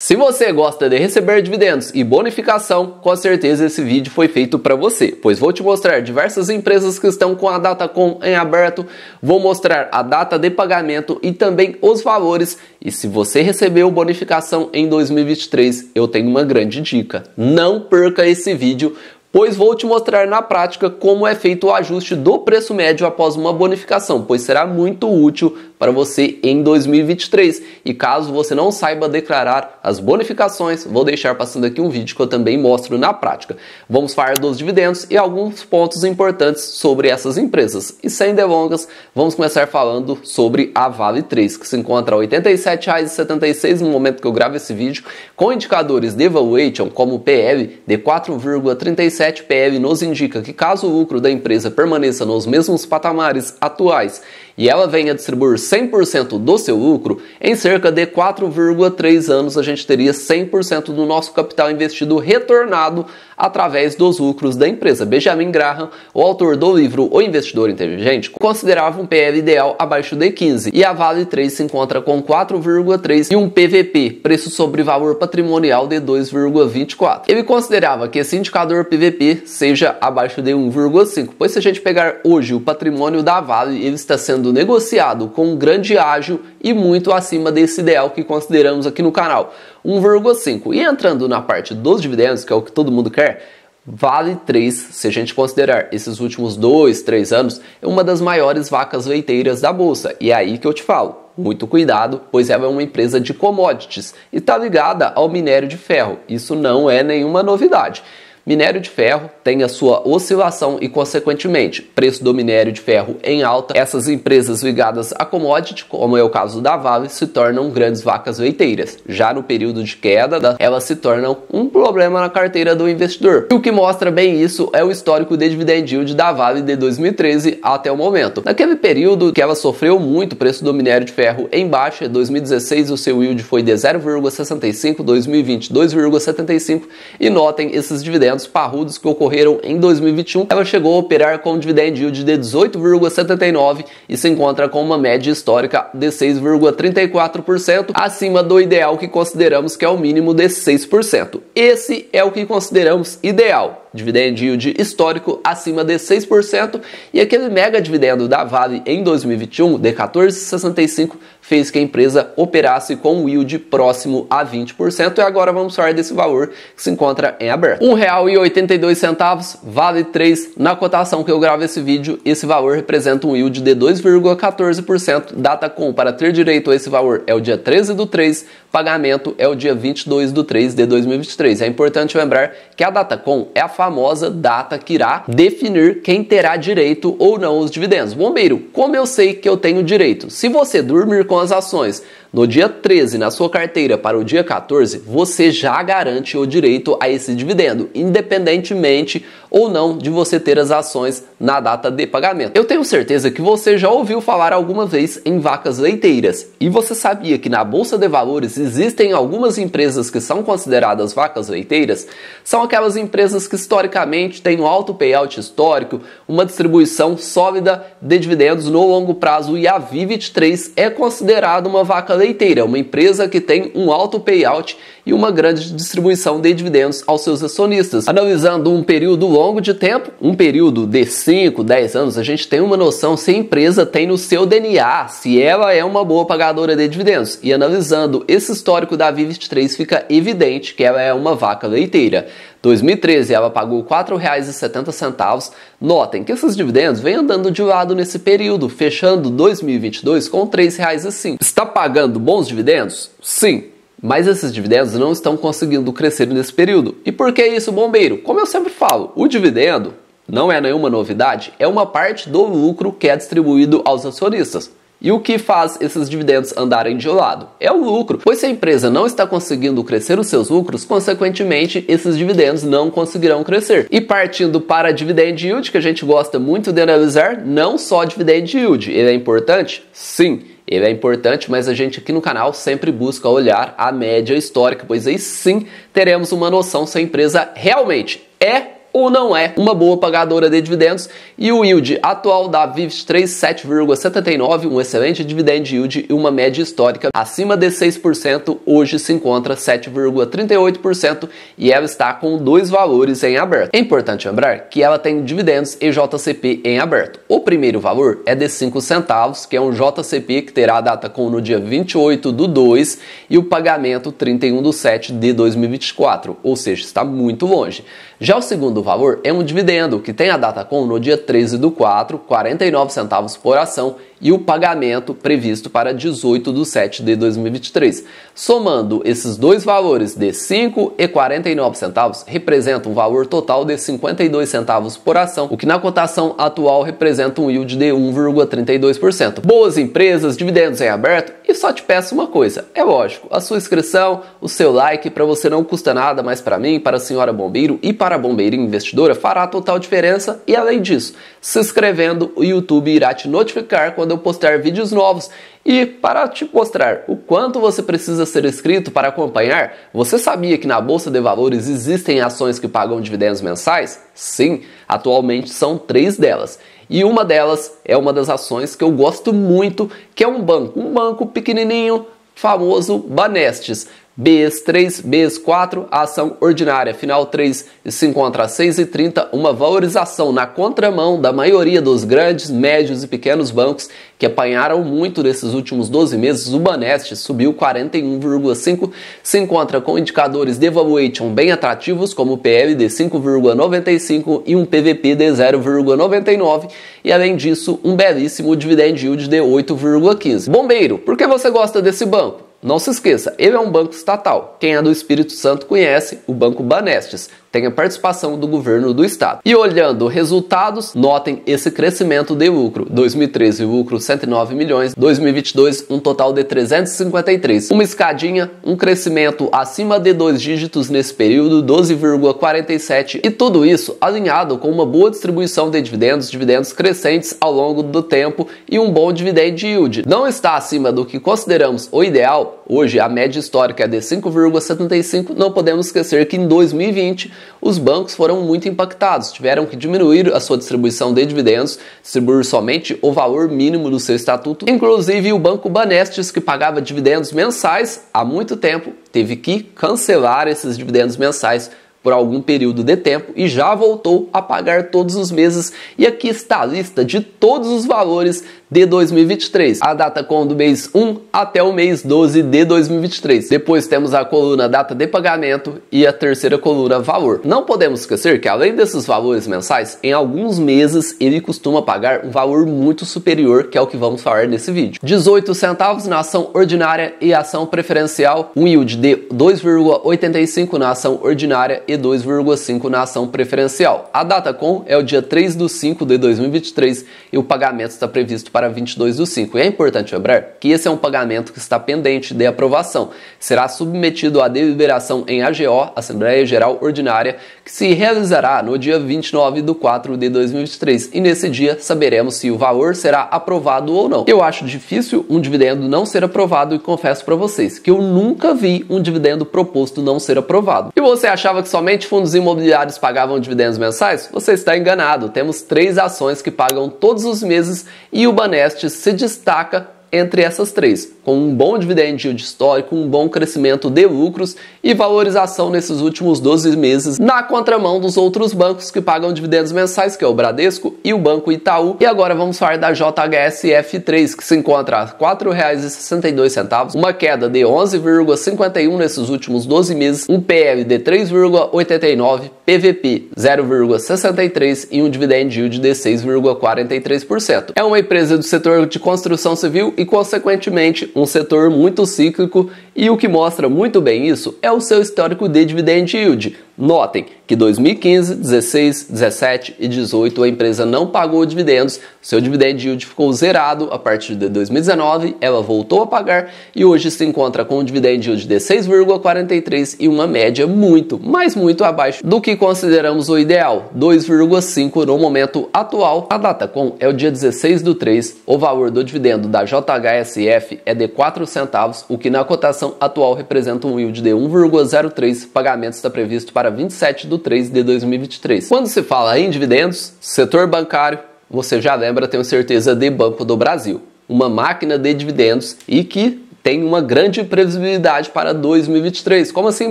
Se você gosta de receber dividendos e bonificação, com certeza esse vídeo foi feito para você, pois vou te mostrar diversas empresas que estão com a Datacom em aberto, vou mostrar a data de pagamento e também os valores. E se você recebeu bonificação em 2023, eu tenho uma grande dica: não perca esse vídeo. Pois vou te mostrar na prática como é feito o ajuste do preço médio após uma bonificação, pois será muito útil para você em 2023. E caso você não saiba declarar as bonificações, vou deixar passando aqui um vídeo que eu também mostro na prática. Vamos falar dos dividendos e alguns pontos importantes sobre essas empresas. E sem delongas, vamos começar falando sobre a Vale 3, que se encontra a R$ 87,76 no momento que eu gravo esse vídeo, com indicadores de valuation como PL de 4,37 PL nos indica que caso o lucro da empresa permaneça nos mesmos patamares atuais e ela venha distribuir 100% do seu lucro, em cerca de 4,3 anos a gente teria 100% do nosso capital investido retornado através dos lucros da empresa. Benjamin Graham, o autor do livro O Investidor Inteligente, considerava um PL ideal abaixo de 15 e a Vale 3 se encontra com 4,3 e um PVP, preço sobre valor patrimonial de 2,24. Ele considerava que esse indicador PVP seja abaixo de 1,5, pois se a gente pegar hoje o patrimônio da Vale, ele está sendo sendo negociado com um grande ágio e muito acima desse ideal que consideramos aqui no canal, 1,5. E entrando na parte dos dividendos, que é o que todo mundo quer, vale 3 se a gente considerar esses últimos 2, 3 anos, é uma das maiores vacas leiteiras da bolsa. E é aí que eu te falo muito cuidado, pois ela é uma empresa de commodities e está ligada ao minério de ferro. Isso não é nenhuma novidade. Minério de ferro tem a sua oscilação e, consequentemente, preço do minério de ferro em alta. Essas empresas ligadas a commodity, como é o caso da Vale, se tornam grandes vacas leiteiras. Já no período de queda, elas se tornam um problema na carteira do investidor. E o que mostra bem isso é o histórico de dividend yield da Vale de 2013 até o momento. Naquele período que ela sofreu muito, o preço do minério de ferro em baixa, em 2016 o seu yield foi de 0,65, 2020 2,75 e notem esses dividendos movimentos parrudos que ocorreram em 2021, ela chegou a operar com um dividend yield de 18,79 e se encontra com uma média histórica de 6,34%, acima do ideal que consideramos que é o mínimo de 6%. Esse é o que consideramos ideal dividend yield histórico acima de 6% e aquele mega dividendo da Vale em 2021 de 14,65 fez que a empresa operasse com um yield próximo a 20% e agora vamos falar desse valor que se encontra em aberto. R$ 1,82 vale 3 na cotação que eu gravo esse vídeo. Esse valor representa um yield de 2,14%. Data com para ter direito a esse valor é o dia 13 do 3, pagamento é o dia 22 do 3 de 2023. É importante lembrar que a data com é a famosa data que irá definir quem terá direito ou não os dividendos. Bombeiro, como eu sei que eu tenho direito? Se você dormir com as ações no dia 13 na sua carteira para o dia 14, você já garante o direito a esse dividendo, independentemente ou não de você ter as ações na data de pagamento. Eu tenho certeza que você já ouviu falar alguma vez em vacas leiteiras e você sabia que na bolsa de valores existem algumas empresas que são consideradas vacas leiteiras? São aquelas empresas que historicamente têm um alto payout histórico, uma distribuição sólida de dividendos no longo prazo e a Vivid 3 é considerada uma vaca leiteira, uma empresa que tem um alto payout e uma grande distribuição de dividendos aos seus acionistas. Analisando um período longo de tempo, um período de 5, 10 anos, a gente tem uma noção se a empresa tem no seu DNA, se ela é uma boa pagadora de dividendos. E analisando esse histórico da VIV23, fica evidente que ela é uma vaca leiteira. 2013 ela pagou R$ 4,70. Notem que esses dividendos vêm andando de lado nesse período, fechando 2022 com R$ 3,05. Está pagando bons dividendos? Sim, mas esses dividendos não estão conseguindo crescer nesse período. E por que isso, bombeiro? Como eu sempre falo, o dividendo não é nenhuma novidade, é uma parte do lucro que é distribuído aos acionistas. E o que faz esses dividendos andarem de lado? É o lucro. Pois se a empresa não está conseguindo crescer os seus lucros, consequentemente, esses dividendos não conseguirão crescer. E partindo para dividend yield, que a gente gosta muito de analisar, não só dividend yield, ele é importante? Sim. Ele é importante, mas a gente aqui no canal sempre busca olhar a média histórica, pois aí sim teremos uma noção se a empresa realmente é ou não é uma boa pagadora de dividendos e o yield atual da VIVS 37,79 um excelente dividend yield e uma média histórica acima de 6%, hoje se encontra 7,38% e ela está com dois valores em aberto. É importante lembrar que ela tem dividendos e JCP em aberto. O primeiro valor é de 5 centavos, que é um JCP que terá a data com no dia 28 do 2 e o pagamento 31 do 7 de 2024, ou seja, está muito longe. Já o segundo valor é um dividendo, que tem a data com no dia 13 do 4, 49 centavos por ação e o pagamento previsto para 18 de 7 de 2023. Somando esses dois valores de 5 e 49 centavos, representa um valor total de 52 centavos por ação, o que na cotação atual representa um yield de 1,32%. Boas empresas, dividendos em aberto e só te peço uma coisa, é lógico, a sua inscrição, o seu like para você não custa nada, mas para mim, para a senhora bombeiro e para a bombeira investidora fará total diferença e além disso, se inscrevendo, o YouTube irá te notificar quando quando eu postar vídeos novos. E para te mostrar o quanto você precisa ser inscrito para acompanhar, você sabia que na Bolsa de Valores existem ações que pagam dividendos mensais? Sim, atualmente são três delas. E uma delas é uma das ações que eu gosto muito, que é um banco, um banco pequenininho, famoso Banestes. BS3, BS4, a ação ordinária, final 3 se encontra a 30 uma valorização na contramão da maioria dos grandes, médios e pequenos bancos que apanharam muito nesses últimos 12 meses. O Banest subiu 41,5, se encontra com indicadores de valuation bem atrativos, como o PL de 5,95 e um PVP de 0,99, e além disso, um belíssimo dividend yield de 8,15. Bombeiro, por que você gosta desse banco? Não se esqueça, ele é um banco estatal. Quem é do Espírito Santo conhece o Banco Banestes tem a participação do governo do estado. E olhando resultados, notem esse crescimento de lucro. 2013, lucro 109 milhões, 2022, um total de 353. Uma escadinha, um crescimento acima de dois dígitos nesse período, 12,47, e tudo isso alinhado com uma boa distribuição de dividendos, dividendos crescentes ao longo do tempo e um bom dividend yield. Não está acima do que consideramos o ideal, hoje a média histórica é de 5,75, não podemos esquecer que em 2020 os bancos foram muito impactados, tiveram que diminuir a sua distribuição de dividendos, distribuir somente o valor mínimo do seu estatuto. Inclusive, o Banco Banestes, que pagava dividendos mensais há muito tempo, teve que cancelar esses dividendos mensais por algum período de tempo e já voltou a pagar todos os meses. E aqui está a lista de todos os valores de 2023, a data com do mês 1 até o mês 12 de 2023. Depois temos a coluna data de pagamento e a terceira coluna valor. Não podemos esquecer que além desses valores mensais, em alguns meses ele costuma pagar um valor muito superior, que é o que vamos falar nesse vídeo. 18 centavos na ação ordinária e ação preferencial, um yield de 2,85 na ação ordinária e 2,5 na ação preferencial. A data com é o dia 3 do 5 de 2023 e o pagamento está previsto para para 22 do 5. E é importante lembrar que esse é um pagamento que está pendente de aprovação. Será submetido à deliberação em AGO, Assembleia Geral Ordinária, que se realizará no dia 29 do 4 de 2023. E nesse dia saberemos se o valor será aprovado ou não. Eu acho difícil um dividendo não ser aprovado e confesso para vocês que eu nunca vi um dividendo proposto não ser aprovado. E você achava que somente fundos imobiliários pagavam dividendos mensais? Você está enganado. Temos três ações que pagam todos os meses e o Honestes se destaca entre essas três, com um bom dividend yield histórico, um bom crescimento de lucros e valorização nesses últimos 12 meses, na contramão dos outros bancos que pagam dividendos mensais, que é o Bradesco e o Banco Itaú. E agora vamos falar da JHSF3, que se encontra a R$ 4,62, uma queda de 11,51 nesses últimos 12 meses, um PL de 3,89, PVP 0,63 e um dividend yield de 6,43%. É uma empresa do setor de construção civil e, consequentemente, um setor muito cíclico, e o que mostra muito bem isso é o seu histórico de dividend yield. Notem que 2015, 16, 17 e 18 a empresa não pagou dividendos, seu dividend yield ficou zerado a partir de 2019, ela voltou a pagar e hoje se encontra com um dividend yield de 6,43 e uma média muito, mas muito abaixo do que consideramos o ideal, 2,5 no momento atual. A data com é o dia 16 do 3, o valor do dividendo da JHSF é de 4 centavos, o que na cotação atual representa um yield de 1,03, pagamento está previsto para para 27 de 3 de 2023. Quando se fala em dividendos, setor bancário, você já lembra, tenho certeza, de Banco do Brasil. Uma máquina de dividendos e que tem uma grande previsibilidade para 2023. Como assim,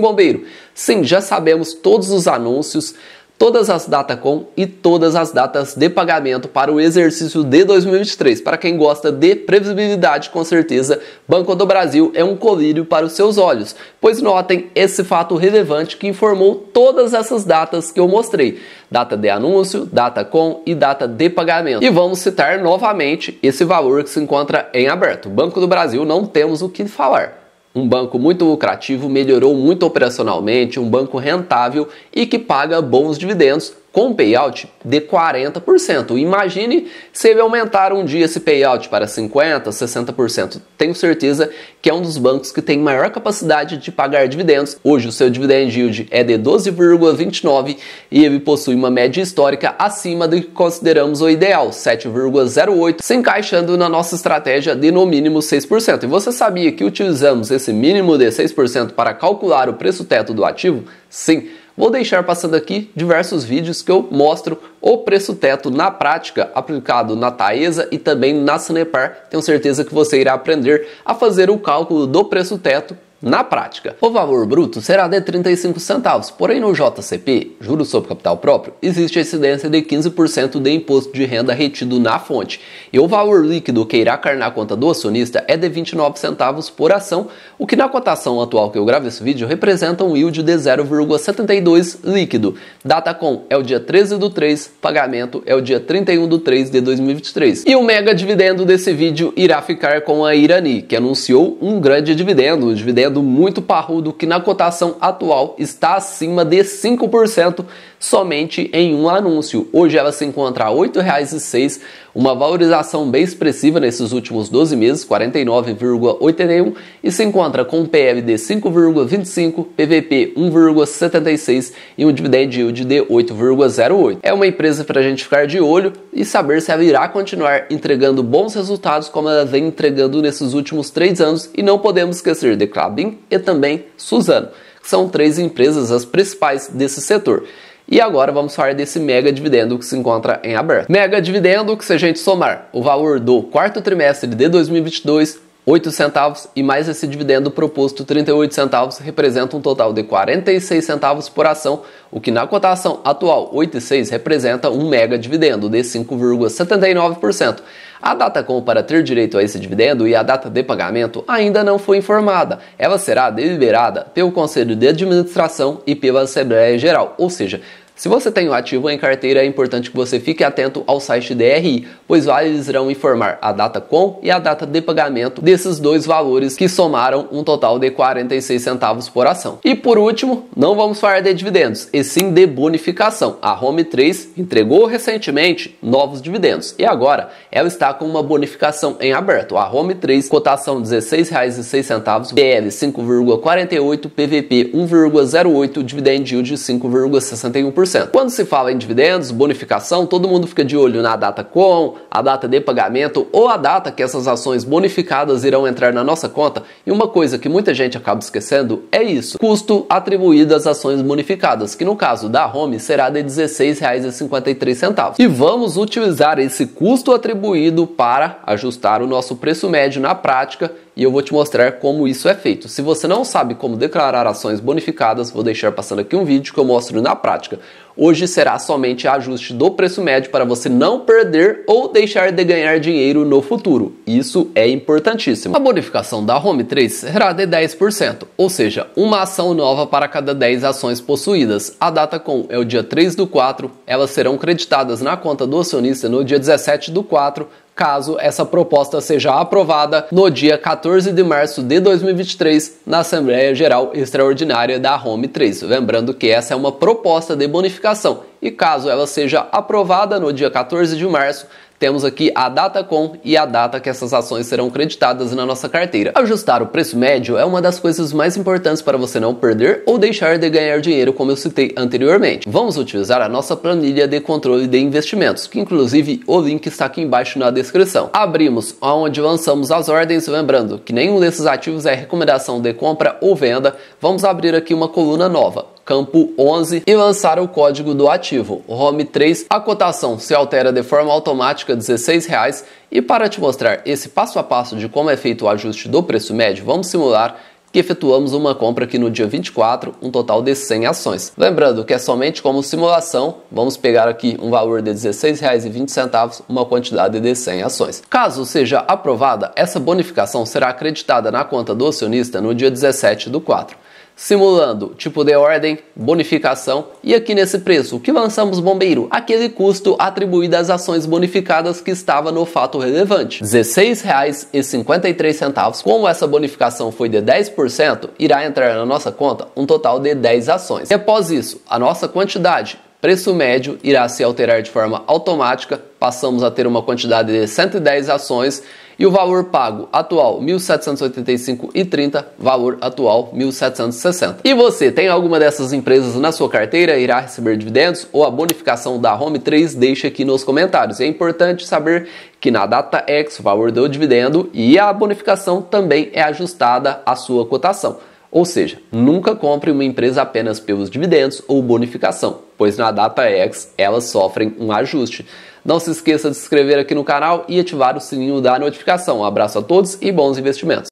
bombeiro? Sim, já sabemos todos os anúncios, todas as datas com e todas as datas de pagamento para o exercício de 2023. Para quem gosta de previsibilidade, com certeza, Banco do Brasil é um colírio para os seus olhos, pois notem esse fato relevante que informou todas essas datas que eu mostrei: data de anúncio, data com e data de pagamento. E vamos citar novamente esse valor que se encontra em aberto. Banco do Brasil, não temos o que falar. Um banco muito lucrativo, melhorou muito operacionalmente, um banco rentável e que paga bons dividendos com payout de 40%. Imagine se ele aumentar um dia esse payout para 50%, 60%. Tenho certeza que é um dos bancos que tem maior capacidade de pagar dividendos. Hoje o seu dividend yield é de 12,29 e ele possui uma média histórica acima do que consideramos o ideal, 7,08, se encaixando na nossa estratégia de no mínimo 6%. E você sabia que utilizamos esse mínimo de 6% para calcular o preço teto do ativo? Sim Vou deixar passando aqui diversos vídeos que eu mostro o preço teto na prática aplicado na Taesa e também na Sanepar. Tenho certeza que você irá aprender a fazer o cálculo do preço teto na prática, o valor bruto será de 35 centavos, porém no JCP, juros sobre capital próprio, existe a incidência de 15% de imposto de renda retido na fonte, e o valor líquido que irá carnar a conta do acionista é de 29 centavos por ação, o que na cotação atual que eu gravo esse vídeo representa um yield de 0,72 líquido. Data com é o dia 13 do 3, pagamento é o dia 31 do 3 de 2023. E o mega dividendo desse vídeo irá ficar com a Irani, que anunciou um grande dividendo, um dividendo dedo muito parrudo que na cotação atual está acima de 5% somente em um anúncio. Hoje ela se encontra a R$ 8,06, uma valorização bem expressiva nesses últimos 12 meses, 49,81, e se encontra com um PL PLD 5,25, PVP 1,76 e um dividend yield de 8,08. É uma empresa para a gente ficar de olho e saber se ela irá continuar entregando bons resultados como ela vem entregando nesses últimos três anos e não podemos esquecer de Clabin e também Suzano, que são três empresas as principais desse setor. E agora vamos falar desse mega dividendo que se encontra em aberto. Mega dividendo que se a gente somar o valor do quarto trimestre de 2022 8 centavos e mais esse dividendo proposto 38 centavos representa um total de 46 centavos por ação, o que na cotação atual 8,6 representa um mega dividendo de 5,79%. A data com para ter direito a esse dividendo e a data de pagamento ainda não foi informada. Ela será deliberada pelo Conselho de Administração e pela Assembleia Geral, ou seja, se você tem o um ativo em carteira, é importante que você fique atento ao site DRI, pois lá eles irão informar a data com e a data de pagamento desses dois valores que somaram um total de 46 centavos por ação. E por último, não vamos falar de dividendos, e sim de bonificação. A Home 3 entregou recentemente novos dividendos e agora ela está com uma bonificação em aberto. A Home 3, cotação R$ 16,06, BL 5,48, PVP 1,08, dividend yield 5,61%. Quando se fala em dividendos, bonificação, todo mundo fica de olho na data com, a data de pagamento ou a data que essas ações bonificadas irão entrar na nossa conta. E uma coisa que muita gente acaba esquecendo é isso: custo atribuído às ações bonificadas, que no caso da Home será de R$16,53. E vamos utilizar esse custo atribuído para ajustar o nosso preço médio na prática e eu vou te mostrar como isso é feito. Se você não sabe como declarar ações bonificadas, vou deixar passando aqui um vídeo que eu mostro na prática. Hoje será somente ajuste do preço médio para você não perder ou deixar de ganhar dinheiro no futuro. Isso é importantíssimo. A bonificação da Home 3 será de 10%, ou seja, uma ação nova para cada 10 ações possuídas. A data com é o dia 3 do 4, elas serão creditadas na conta do acionista no dia 17 do 4 caso essa proposta seja aprovada no dia 14 de março de 2023 na Assembleia Geral Extraordinária da Home 3. Lembrando que essa é uma proposta de bonificação e caso ela seja aprovada no dia 14 de março, temos aqui a data com e a data que essas ações serão creditadas na nossa carteira. Ajustar o preço médio é uma das coisas mais importantes para você não perder ou deixar de ganhar dinheiro, como eu citei anteriormente. Vamos utilizar a nossa planilha de controle de investimentos, que inclusive o link está aqui embaixo na descrição. Abrimos onde lançamos as ordens, lembrando que nenhum desses ativos é recomendação de compra ou venda. Vamos abrir aqui uma coluna nova campo 11 e lançar o código do ativo, ROM 3. A cotação se altera de forma automática R$ 16,00 e para te mostrar esse passo a passo de como é feito o ajuste do preço médio, vamos simular que efetuamos uma compra aqui no dia 24, um total de 100 ações. Lembrando que é somente como simulação, vamos pegar aqui um valor de R$16,20, uma quantidade de 100 ações. Caso seja aprovada, essa bonificação será acreditada na conta do acionista no dia 17 do 4 simulando tipo de ordem, bonificação e aqui nesse preço, que lançamos bombeiro? Aquele custo atribuído às ações bonificadas que estava no fato relevante, R$ 16,53. Como essa bonificação foi de 10%, irá entrar na nossa conta um total de 10 ações. E após isso, a nossa quantidade preço médio irá se alterar de forma automática, passamos a ter uma quantidade de 110 ações e o valor pago atual 1.785,30, valor atual 1.760. E você tem alguma dessas empresas na sua carteira, irá receber dividendos ou a bonificação da Home 3? Deixa aqui nos comentários. É importante saber que na data X o valor do dividendo e a bonificação também é ajustada à sua cotação. Ou seja, nunca compre uma empresa apenas pelos dividendos ou bonificação, pois na data X elas sofrem um ajuste. Não se esqueça de se inscrever aqui no canal e ativar o sininho da notificação. Um abraço a todos e bons investimentos.